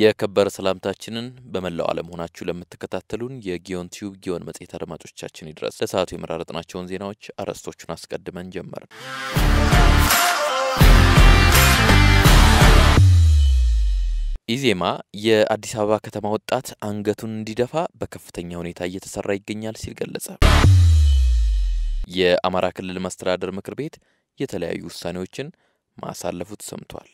የከበረ ሰላምታችንን በመላው ዓለም ሆናችሁ ለምትከታተሉን የጊዮን ቲዩብ ጊዮን መጽሔት አድማጮቻችን ይድረስ። ለሰዓቱ የመራረጥናቸውን ዜናዎች አርዕስቶቹን አስቀድመን ጀመር ኢዜማ የአዲስ አበባ ከተማ ወጣት አንገቱን እንዲደፋ በከፍተኛ ሁኔታ እየተሰራ ይገኛል ሲል ገለጸ። የአማራ ክልል መስተዳደር ምክር ቤት የተለያዩ ውሳኔዎችን ማሳለፉ ተሰምቷል።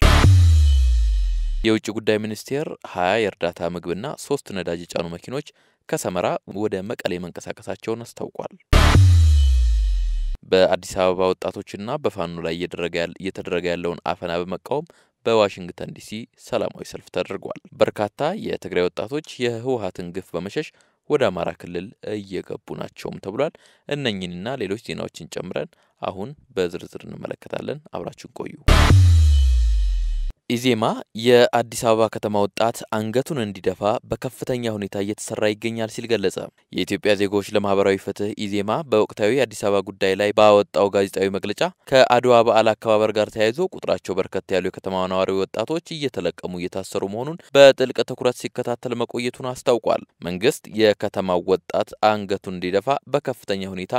የውጭ ጉዳይ ሚኒስቴር ሀያ የእርዳታ ምግብና ሶስት ነዳጅ የጫኑ መኪኖች ከሰመራ ወደ መቀሌ መንቀሳቀሳቸውን አስታውቋል። በአዲስ አበባ ወጣቶችና በፋኖ ላይ እየተደረገ ያለውን አፈና በመቃወም በዋሽንግተን ዲሲ ሰላማዊ ሰልፍ ተደርጓል። በርካታ የትግራይ ወጣቶች የህወሀትን ግፍ በመሸሽ ወደ አማራ ክልል እየገቡ ናቸውም ተብሏል። እነኝንና ሌሎች ዜናዎችን ጨምረን አሁን በዝርዝር እንመለከታለን። አብራችን ቆዩ። ኢዜማ የአዲስ አበባ ከተማ ወጣት አንገቱን እንዲደፋ በከፍተኛ ሁኔታ እየተሰራ ይገኛል ሲል ገለጸ። የኢትዮጵያ ዜጎች ለማህበራዊ ፍትህ ኢዜማ በወቅታዊ የአዲስ አበባ ጉዳይ ላይ ባወጣው ጋዜጣዊ መግለጫ ከአድዋ በዓል አከባበር ጋር ተያይዞ ቁጥራቸው በርከት ያሉ የከተማ ነዋሪ ወጣቶች እየተለቀሙ እየታሰሩ መሆኑን በጥልቅ ትኩረት ሲከታተል መቆየቱን አስታውቋል። መንግስት የከተማው ወጣት አንገቱን እንዲደፋ በከፍተኛ ሁኔታ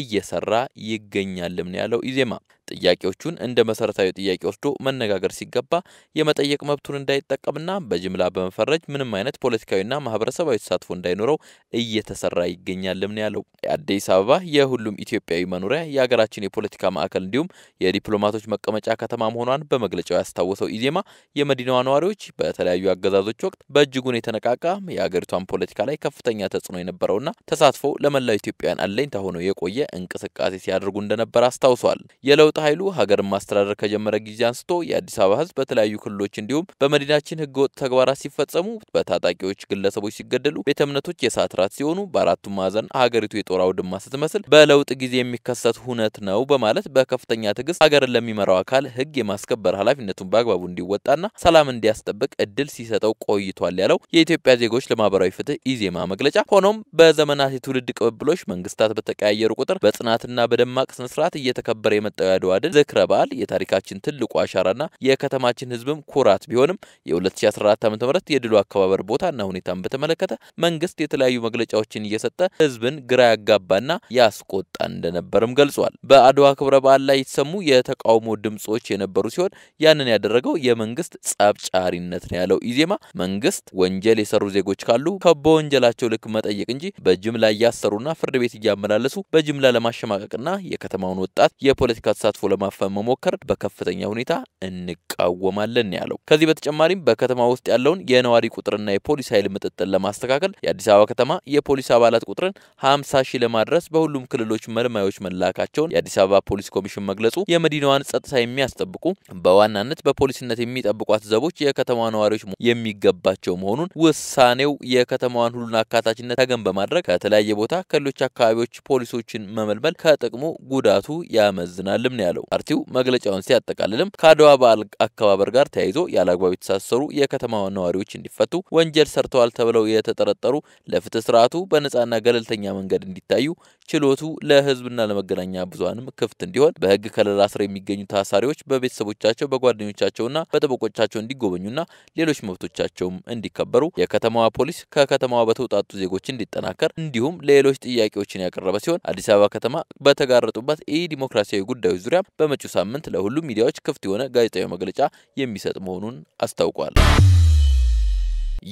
እየሰራ ይገኛልም ነው ያለው ኢዜማ። ጥያቄዎቹን እንደ መሰረታዊ ጥያቄ ወስዶ መነጋገር ሲገባ የመጠየቅ መብቱን እንዳይጠቀምና በጅምላ በመፈረጅ ምንም አይነት ፖለቲካዊና ማህበረሰባዊ ተሳትፎ እንዳይኖረው እየተሰራ ይገኛልም ነው ያለው። አዲስ አበባ የሁሉም ኢትዮጵያዊ መኖሪያ፣ የሀገራችን የፖለቲካ ማዕከል እንዲሁም የዲፕሎማቶች መቀመጫ ከተማ መሆኗን በመግለጫው ያስታወሰው ኢዜማ የመዲናዋ ነዋሪዎች በተለያዩ አገዛዞች ወቅት በእጅጉን የተነቃቃ የሀገሪቷን ፖለቲካ ላይ ከፍተኛ ተጽዕኖ የነበረውና ተሳትፎ ለመላው ኢትዮጵያውያን አለኝታ ሆኖ የቆየ እንቅስቃሴ ሲያደርጉ እንደነበር አስታውሷል። የለውጥ ኃይሉ ሀገርን ማስተዳደር ከጀመረ ጊዜ አንስቶ የአዲስ አበባ ህዝብ በተለያዩ ክልሎች እንዲሁም በመዲናችን ህገወጥ ተግባራት ሲፈጸሙ፣ በታጣቂዎች ግለሰቦች ሲገደሉ፣ ቤተ እምነቶች የእሳት ራት ሲሆኑ፣ በአራቱም ማዕዘን ሀገሪቱ የጦር አውድማ ስትመስል በለውጥ ጊዜ የሚከሰት ሁነት ነው በማለት በከፍተኛ ትዕግስት ሀገርን ለሚመራው አካል ህግ የማስከበር ኃላፊነቱን በአግባቡ እንዲወጣና ሰላም እንዲያስጠብቅ እድል ሲሰጠው ቆይቷል ያለው የኢትዮጵያ ዜጎች ለማህበራዊ ፍትህ ኢዜማ መግለጫ፣ ሆኖም በዘመናት የትውልድ ቅብብሎች መንግስታት በተቀያየሩ ቁጥር በጽናትና በደማቅ ስነስርዓት እየተከበረ የመጣው የአድዋድል ዝክረ በዓል የታሪካችን ትልቁ አሻራና የከተማችን ህዝብም ኩራት ቢሆንም የ2014 ዓ ም የድሉ አከባበር ቦታና ሁኔታን በተመለከተ መንግስት የተለያዩ መግለጫዎችን እየሰጠ ህዝብን ግራ ያጋባና ያስቆጣ እንደነበርም ገልጿል። በአድዋ ክብረ በዓል ላይ የተሰሙ የተቃውሞ ድምጾች የነበሩ ሲሆን ያንን ያደረገው የመንግስት ጸብ ጫሪነት ነው ያለው ኢዜማ መንግስት ወንጀል የሰሩ ዜጎች ካሉ በወንጀላቸው ልክ መጠየቅ እንጂ በጅምላ እያሰሩና ፍርድ ቤት እያመላለሱ በጅምላ ለማሸማቀቅና የከተማውን ወጣት የፖለቲካ ተሳትፎ ተሳትፎ ለማፈን መሞከር በከፍተኛ ሁኔታ እንቃወማለን ያለው። ከዚህ በተጨማሪም በከተማ ውስጥ ያለውን የነዋሪ ቁጥርና የፖሊስ ኃይል ምጥጥን ለማስተካከል የአዲስ አበባ ከተማ የፖሊስ አባላት ቁጥርን 50 ሺህ ለማድረስ በሁሉም ክልሎች መልማዮች መላካቸውን የአዲስ አበባ ፖሊስ ኮሚሽን መግለጹ የመዲናዋን ጸጥታ የሚያስጠብቁ በዋናነት በፖሊስነት የሚጠብቋት ዘቦች የከተማዋ ነዋሪዎች የሚገባቸው መሆኑን ውሳኔው የከተማዋን ሁሉን አካታችነት ተገን በማድረግ ከተለያየ ቦታ ከሌሎች አካባቢዎች ፖሊሶችን መመልመል ከጥቅሙ ጉዳቱ ያመዝናልም ነው ያለው። ፓርቲው መግለጫውን ሲያጠቃልልም ከአድዋ በዓል አከባበር ጋር ተያይዞ ያለአግባብ የተሳሰሩ የከተማ ነዋሪዎች እንዲፈቱ፣ ወንጀል ሰርተዋል ተብለው የተጠረጠሩ ለፍትህ ስርዓቱ በነጻና ገለልተኛ መንገድ እንዲታዩ፣ ችሎቱ ለህዝብና ለመገናኛ ብዙሀንም ክፍት እንዲሆን፣ በህግ ከለላ ስር የሚገኙ ታሳሪዎች በቤተሰቦቻቸው በጓደኞቻቸውና በጠበቆቻቸው እንዲጎበኙና ሌሎች መብቶቻቸውም እንዲከበሩ፣ የከተማዋ ፖሊስ ከከተማዋ በተውጣጡ ዜጎች እንዲጠናከር እንዲሁም ሌሎች ጥያቄዎችን ያቀረበ ሲሆን አዲስ አበባ ከተማ በተጋረጡበት ኢ ዲሞክራሲያዊ ጉዳዮች ዙሪያ መረጃም በመጪው ሳምንት ለሁሉም ሚዲያዎች ክፍት የሆነ ጋዜጣዊ መግለጫ የሚሰጥ መሆኑን አስታውቋል።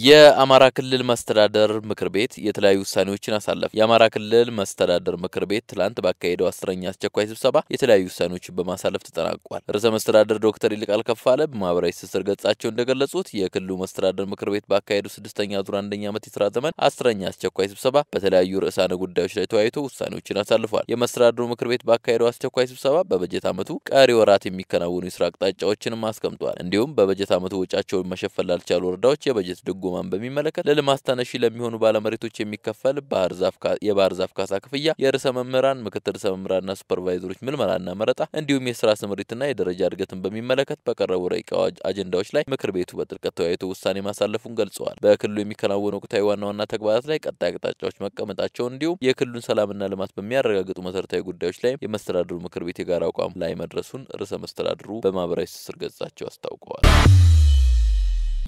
የአማራ ክልል መስተዳደር ምክር ቤት የተለያዩ ውሳኔዎችን አሳለፈ። የአማራ ክልል መስተዳደር ምክር ቤት ትላንት ባካሄደው አስረኛ አስቸኳይ ስብሰባ የተለያዩ ውሳኔዎችን በማሳለፍ ተጠናቋል። ርዕሰ መስተዳደር ዶክተር ይልቃል ከፋለ በማህበራዊ ትስስር ገጻቸው እንደገለጹት የክልሉ መስተዳደር ምክር ቤት ባካሄደው ስድስተኛ ዙር አንደኛ ዓመት የስራ ዘመን አስረኛ አስቸኳይ ስብሰባ በተለያዩ ርዕሳነ ጉዳዮች ላይ ተወያይቶ ውሳኔዎችን አሳልፏል። የመስተዳደሩ ምክር ቤት ባካሄደው አስቸኳይ ስብሰባ በበጀት ዓመቱ ቀሪ ወራት የሚከናወኑ የስራ አቅጣጫዎችንም አስቀምጧል። እንዲሁም በበጀት ዓመቱ ወጫቸውን መሸፈን ላልቻሉ ወረዳዎች የበጀት ድጎማን በሚመለከት ለልማት ተነሺ ለሚሆኑ ባለመሬቶች የሚከፈል የባህር ዛፍ ካሳ ክፍያ፣ የርዕሰ መምህራን፣ ምክትል ርዕሰ መምህራንና ሱፐርቫይዘሮች ምልመላና መረጣ እንዲሁም የስራ ስምሪትና የደረጃ እድገትን በሚመለከት በቀረቡ ረቂቅ አጀንዳዎች ላይ ምክር ቤቱ በጥልቀት ተወያይቶ ውሳኔ ማሳለፉን ገልጸዋል። በክልሉ የሚከናወኑ ወቅታዊ ዋና ዋና ተግባራት ላይ ቀጣይ አቅጣጫዎች መቀመጣቸው እንዲሁም የክልሉን ሰላምና ልማት በሚያረጋግጡ መሰረታዊ ጉዳዮች ላይ የመስተዳድሩ ምክር ቤት የጋራ አቋም ላይ መድረሱን ርዕሰ መስተዳድሩ በማህበራዊ ትስስር ገጻቸው አስታውቀዋል።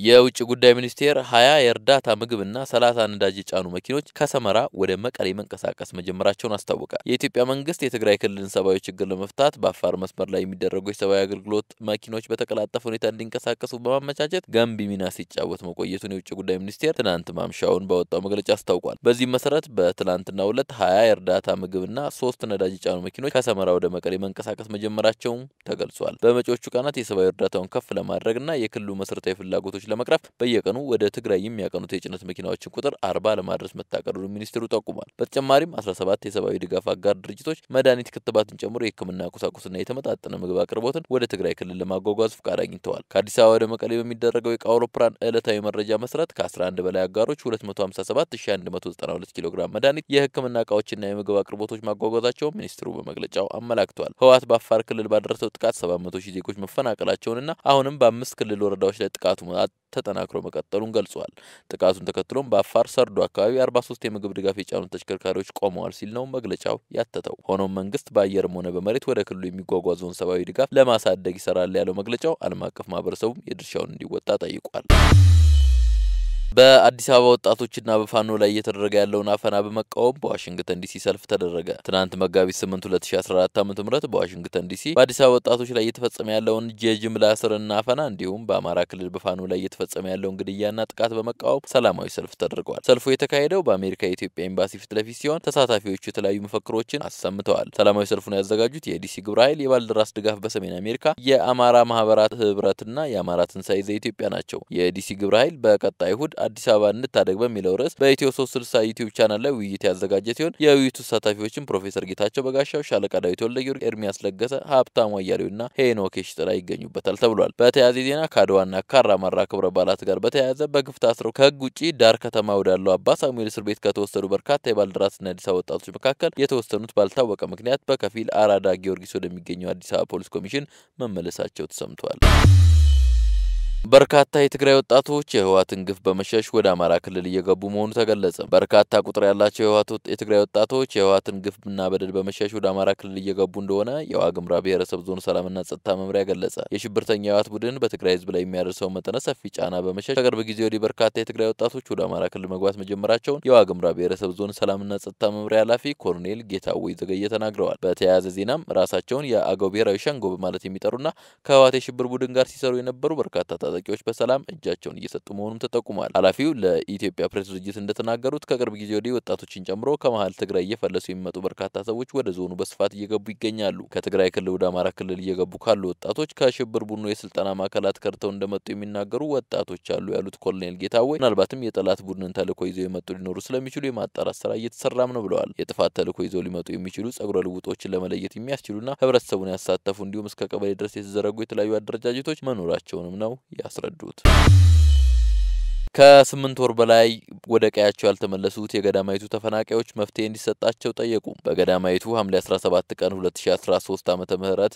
የውጭ ጉዳይ ሚኒስቴር ሀያ የእርዳታ ምግብና ሰላሳ ነዳጅ የጫኑ መኪኖች ከሰመራ ወደ መቀሌ መንቀሳቀስ መጀመራቸውን አስታወቀ። የኢትዮጵያ መንግስት የትግራይ ክልልን ሰብአዊ ችግር ለመፍታት በአፋር መስመር ላይ የሚደረጉ የሰብአዊ አገልግሎት መኪኖች በተቀላጠፈ ሁኔታ እንዲንቀሳቀሱ በማመቻቸት ገንቢ ሚና ሲጫወት መቆየቱን የውጭ ጉዳይ ሚኒስቴር ትናንት ማምሻውን በወጣው መግለጫ አስታውቋል። በዚህም መሰረት በትናንትናው ዕለት ሀያ የእርዳታ ምግብና ሶስት ነዳጅ የጫኑ መኪኖች ከሰመራ ወደ መቀሌ መንቀሳቀስ መጀመራቸውም ተገልጿል። በመጪዎቹ ቀናት የሰብአዊ እርዳታውን ከፍ ለማድረግና የክልሉ መሰረታዊ ፍላጎቶች ክስተቶች ለመቅረፍ በየቀኑ ወደ ትግራይ የሚያቀኑት የጭነት መኪናዎችን ቁጥር አርባ ለማድረስ መታቀዱን ሚኒስትሩ ጠቁሟል። በተጨማሪም 17 የሰብአዊ ድጋፍ አጋር ድርጅቶች መድኃኒት፣ ክትባትን ጨምሮ የህክምና ቁሳቁስና የተመጣጠነ ምግብ አቅርቦትን ወደ ትግራይ ክልል ለማጓጓዝ ፍቃድ አግኝተዋል። ከአዲስ አበባ ወደ መቀሌ በሚደረገው የአውሮፕላን ዕለታዊ መረጃ መሰረት ከ11 በላይ አጋሮች 257192 ኪሎ ግራም መድኃኒት፣ የህክምና እቃዎችና የምግብ አቅርቦቶች ማጓጓዛቸውን ሚኒስትሩ በመግለጫው አመላክተዋል። ህወሓት በአፋር ክልል ባደረሰው ጥቃት 700 ሺህ ዜጎች መፈናቀላቸውንና አሁንም በአምስት ክልል ወረዳዎች ላይ ጥቃቱ ጥቃት ተጠናክሮ መቀጠሉን ገልጿል። ጥቃቱን ተከትሎም በአፋር ሰርዶ አካባቢ 43 የምግብ ድጋፍ የጫኑ ተሽከርካሪዎች ቆመዋል ሲል ነው መግለጫው ያተተው። ሆኖም መንግስት በአየርም ሆነ በመሬት ወደ ክልሉ የሚጓጓዘውን ሰብአዊ ድጋፍ ለማሳደግ ይሰራል ያለው መግለጫው ዓለም አቀፍ ማህበረሰቡም የድርሻውን እንዲወጣ ጠይቋል። በአዲስ አበባ ወጣቶችና በፋኖ ላይ እየተደረገ ያለውን አፈና በመቃወም በዋሽንግተን ዲሲ ሰልፍ ተደረገ። ትናንት መጋቢት 8 2014 ዓ ም በዋሽንግተን ዲሲ በአዲስ አበባ ወጣቶች ላይ እየተፈጸመ ያለውን የጅምላ እስርና አፈና እንዲሁም በአማራ ክልል በፋኖ ላይ እየተፈጸመ ያለውን ግድያና ጥቃት በመቃወም ሰላማዊ ሰልፍ ተደርጓል። ሰልፉ የተካሄደው በአሜሪካ የኢትዮጵያ ኤምባሲ ፊት ለፊት ሲሆን ተሳታፊዎቹ የተለያዩ መፈክሮችን አሰምተዋል። ሰላማዊ ሰልፉን ያዘጋጁት የዲሲ ግብረ ኃይል፣ የባልደራስ ድጋፍ በሰሜን አሜሪካ፣ የአማራ ማህበራት ህብረትና የአማራ ትንሳኤ ዘኢትዮጵያ ናቸው። የዲሲ ግብረ ኃይል በቀጣይ እሁድ አዲስ አበባ እንታደግ በሚለው ርዕስ በኢትዮ 360 ዩቲዩብ ቻናል ላይ ውይይት ያዘጋጀ ሲሆን የውይይቱ ተሳታፊዎችም ፕሮፌሰር ጌታቸው በጋሻው፣ ሻለቃ ዳዊት ወልደጊዮርጊስ፣ ኤርሚያስ ለገሰ፣ ሀብታሙ አያሌውና ሄኖክ ጥላ ይገኙበታል ተብሏል። በተያያዘ ዜና ከአድዋና መራ ክብረ በዓላት ጋር በተያያዘ በግፍት አስረው ከህግ ውጭ ዳር ከተማ ወዳለው አባ ሳሙኤል እስር ቤት ከተወሰዱ በርካታ የባልደራስና የአዲስ አበባ ወጣቶች መካከል የተወሰኑት ባልታወቀ ምክንያት በከፊል አራዳ ጊዮርጊስ ወደሚገኘው አዲስ አበባ ፖሊስ ኮሚሽን መመለሳቸው ተሰምቷል። በርካታ የትግራይ ወጣቶች የህወሓትን ግፍ በመሸሽ ወደ አማራ ክልል እየገቡ መሆኑ ተገለጸ። በርካታ ቁጥር ያላቸው የትግራይ ወጣቶች የህወሓትን ግፍና በደል በመሸሽ ወደ አማራ ክልል እየገቡ እንደሆነ የዋግምራ ብሔረሰብ ዞን ሰላምና ጸጥታ መምሪያ ገለጸ። የሽብርተኛ የህወሓት ቡድን በትግራይ ህዝብ ላይ የሚያደርሰውን መጠነ ሰፊ ጫና በመሸሽ ከቅርብ ጊዜ ወዲህ በርካታ የትግራይ ወጣቶች ወደ አማራ ክልል መግባት መጀመራቸውን የዋግምራ ብሔረሰብ ዞን ሰላምና ጸጥታ መምሪያ ኃላፊ ኮሎኔል ጌታዊ ዘገየ ተናግረዋል። በተያያዘ ዜናም ራሳቸውን የአገው ብሔራዊ ሸንጎ በማለት የሚጠሩና ከህወሓት የሽብር ቡድን ጋር ሲሰሩ የነበሩ በርካታ ታጣቂዎች በሰላም እጃቸውን እየሰጡ መሆኑም ተጠቁሟል። ኃላፊው ለኢትዮጵያ ፕሬስ ድርጅት እንደተናገሩት ከቅርብ ጊዜ ወዲህ ወጣቶችን ጨምሮ ከመሀል ትግራይ እየፈለሱ የሚመጡ በርካታ ሰዎች ወደ ዞኑ በስፋት እየገቡ ይገኛሉ። ከትግራይ ክልል ወደ አማራ ክልል እየገቡ ካሉ ወጣቶች ከሽብር ቡድኑ የስልጠና ማዕከላት ከርተው እንደመጡ የሚናገሩ ወጣቶች አሉ ያሉት ኮሎኔል ጌታወይ ምናልባትም የጠላት ቡድንን ተልኮ ይዘው የመጡ ሊኖሩ ስለሚችሉ የማጣራት ስራ እየተሰራም ነው ብለዋል። የጥፋት ተልዕኮ ይዘው ሊመጡ የሚችሉ ጸጉረ ልውጦችን ለመለየት የሚያስችሉና ህብረተሰቡን ያሳተፉ እንዲሁም እስከ ቀበሌ ድረስ የተዘረጉ የተለያዩ አደረጃጀቶች መኖራቸውንም ነው ያስረዱት። ከስምንት ወር በላይ ወደ ቀያቸው ያልተመለሱት የገዳማይቱ ተፈናቃዮች መፍትሄ እንዲሰጣቸው ጠየቁ። በገዳማይቱ ሐምሌ 17 ቀን 2013 ዓ ም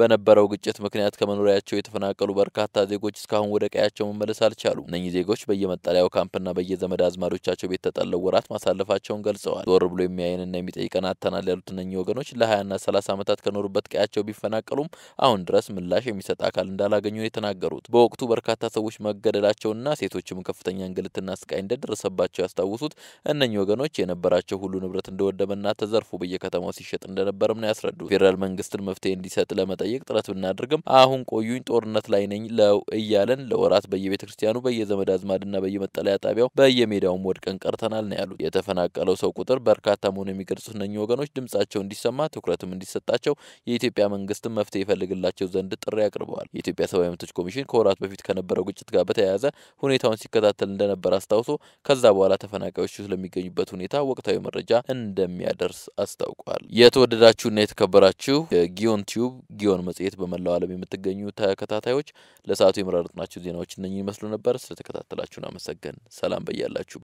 በነበረው ግጭት ምክንያት ከመኖሪያቸው የተፈናቀሉ በርካታ ዜጎች እስካሁን ወደ ቀያቸው መመለስ አልቻሉ። እነኚህ ዜጎች በየመጠለያው ካምፕና በየዘመድ አዝማዶቻቸው ቤት ተጠለው ወራት ማሳለፋቸውን ገልጸዋል። ዞር ብሎ የሚያይንና የሚጠይቀን አጥተናል ያሉት እነኚህ ወገኖች ለ20ና 30 ዓመታት ከኖሩበት ቀያቸው ቢፈናቀሉም አሁን ድረስ ምላሽ የሚሰጥ አካል እንዳላገኙ የተናገሩት በወቅቱ በርካታ ሰዎች መገደላቸውና ሴቶችም ከፍተኛ እንግል እንግልትና ስቃይ እንደደረሰባቸው ያስታውሱት እነኚህ ወገኖች የነበራቸው ሁሉ ንብረት እንደወደመና ተዘርፎ በየከተማው ሲሸጥ እንደነበርም ነው ያስረዱት። ፌዴራል መንግስትን መፍትሄ እንዲሰጥ ለመጠየቅ ጥረት ብናደርግም አሁን ቆዩኝ፣ ጦርነት ላይ ነኝ እያለን ለወራት በየቤተ ክርስቲያኑ በየዘመድ አዝማድና በየመጠለያ ጣቢያው በየሜዳውም ወድቀን ቀርተናል ነው ያሉት። የተፈናቀለው ሰው ቁጥር በርካታ መሆኑ የሚገልጹት እነኚህ ወገኖች ድምጻቸው እንዲሰማ ትኩረትም እንዲሰጣቸው የኢትዮጵያ መንግስትም መፍትሄ ይፈልግላቸው ዘንድ ጥሪ አቅርበዋል። የኢትዮጵያ ሰብአዊ መብቶች ኮሚሽን ከወራት በፊት ከነበረው ግጭት ጋር በተያያዘ ሁኔታውን ሲከታተል እንደነበ እንደነበር አስታውሶ ከዛ በኋላ ተፈናቃዮቹ ስለሚገኙበት ሁኔታ ወቅታዊ መረጃ እንደሚያደርስ አስታውቋል። የተወደዳችሁና የተከበራችሁ ጊዮን ቲዩብ ጊዮን መጽሔት በመላው ዓለም የምትገኙ ተከታታዮች ለሰዓቱ የመራረጥናችሁ ዜናዎች እነኚህ ይመስሉ ነበር። ስለተከታተላችሁን አመሰገን። ሰላም በያላችሁ።